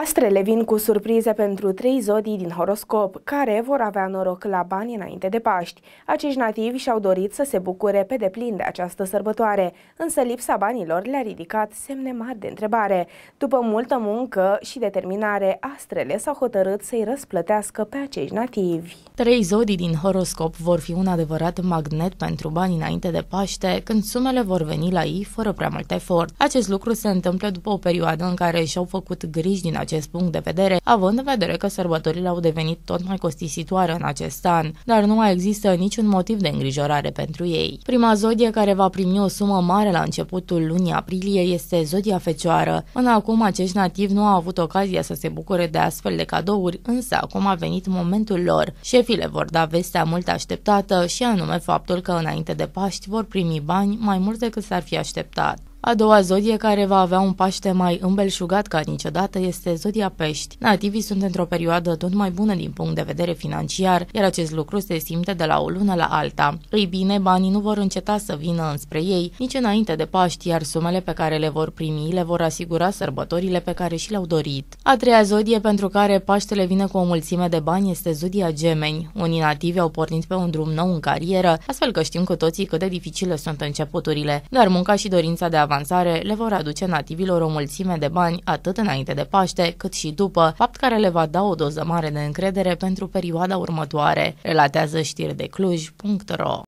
Astrele vin cu surprize pentru trei zodii din horoscop, care vor avea noroc la bani înainte de Paști. Acești nativi și-au dorit să se bucure pe deplin de această sărbătoare, însă lipsa banilor le-a ridicat semne mari de întrebare. După multă muncă și determinare, astrele s-au hotărât să-i răsplătească pe acești nativi. Trei zodii din horoscop vor fi un adevărat magnet pentru bani înainte de Paște, când sumele vor veni la ei fără prea mult efort. Acest lucru se întâmplă după o perioadă în care și-au făcut griji din acest punct de vedere, având în vedere că sărbătorile au devenit tot mai costisitoare în acest an, dar nu mai există niciun motiv de îngrijorare pentru ei. Prima zodie care va primi o sumă mare la începutul lunii aprilie este zodia fecioară. Până acum acești nativi nu au avut ocazia să se bucure de astfel de cadouri, însă acum a venit momentul lor. Șefii le vor da vestea mult așteptată și anume faptul că înainte de Paști vor primi bani mai mult decât s-ar fi așteptat. A doua zodie care va avea un paște mai îmbelșugat ca niciodată este zodia pești. Nativii sunt într-o perioadă tot mai bună din punct de vedere financiar, iar acest lucru se simte de la o lună la alta. Ei bine, banii nu vor înceta să vină înspre ei nici înainte de Paști, iar sumele pe care le vor primi le vor asigura sărbătorile pe care și le-au dorit. A treia zodie pentru care Paștele vine cu o mulțime de bani este zodia gemeni. Unii nativi au pornit pe un drum nou în carieră, astfel că știm cu toții cât de dificile sunt începuturile, dar munca și dorința de a avansare le vor aduce nativilor o mulțime de bani atât înainte de Paște cât și după, fapt care le va da o doză mare de încredere pentru perioada următoare, relatează știri de Cluj.ro.